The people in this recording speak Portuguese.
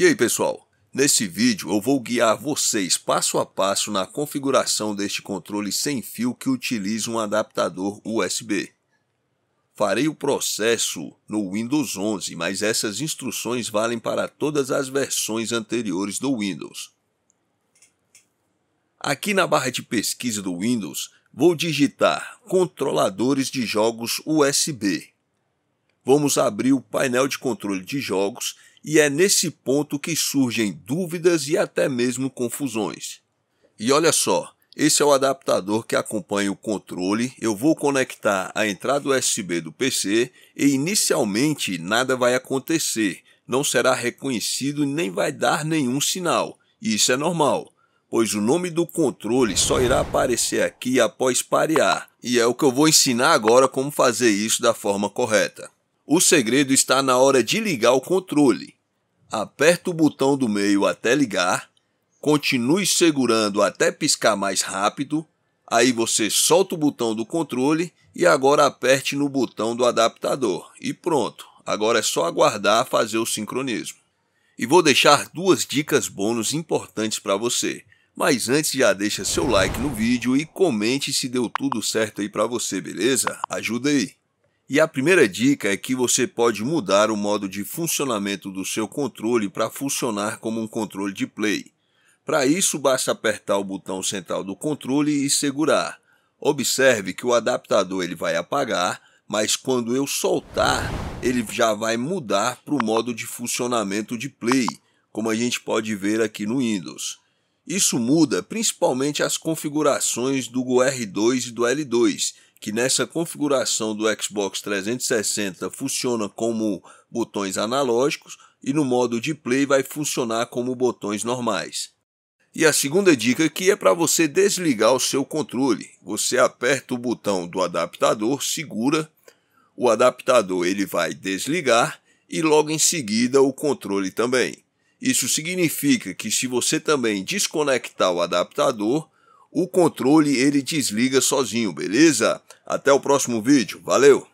E aí pessoal, nesse vídeo eu vou guiar vocês passo a passo na configuração deste controle sem fio que utiliza um adaptador USB. Farei o processo no Windows 11, mas essas instruções valem para todas as versões anteriores do Windows. Aqui na barra de pesquisa do Windows, vou digitar controladores de jogos USB vamos abrir o painel de controle de jogos e é nesse ponto que surgem dúvidas e até mesmo confusões. E olha só, esse é o adaptador que acompanha o controle. Eu vou conectar a entrada USB do PC e inicialmente nada vai acontecer, não será reconhecido nem vai dar nenhum sinal. Isso é normal, pois o nome do controle só irá aparecer aqui após parear, e é o que eu vou ensinar agora como fazer isso da forma correta. O segredo está na hora de ligar o controle. Aperta o botão do meio até ligar, continue segurando até piscar mais rápido, aí você solta o botão do controle e agora aperte no botão do adaptador. E pronto, agora é só aguardar fazer o sincronismo. E vou deixar duas dicas bônus importantes para você. Mas antes já deixa seu like no vídeo e comente se deu tudo certo aí para você, beleza? Ajuda aí. E a primeira dica é que você pode mudar o modo de funcionamento do seu controle para funcionar como um controle de play. Para isso, basta apertar o botão central do controle e segurar. Observe que o adaptador ele vai apagar, mas quando eu soltar, ele já vai mudar para o modo de funcionamento de play, como a gente pode ver aqui no Windows. Isso muda principalmente as configurações do R2 e do L2, que nessa configuração do Xbox 360 funciona como botões analógicos e no modo de play vai funcionar como botões normais. E a segunda dica aqui é para você desligar o seu controle. Você aperta o botão do adaptador, segura, o adaptador ele vai desligar e logo em seguida o controle também. Isso significa que se você também desconectar o adaptador, o controle ele desliga sozinho, beleza? Até o próximo vídeo. Valeu!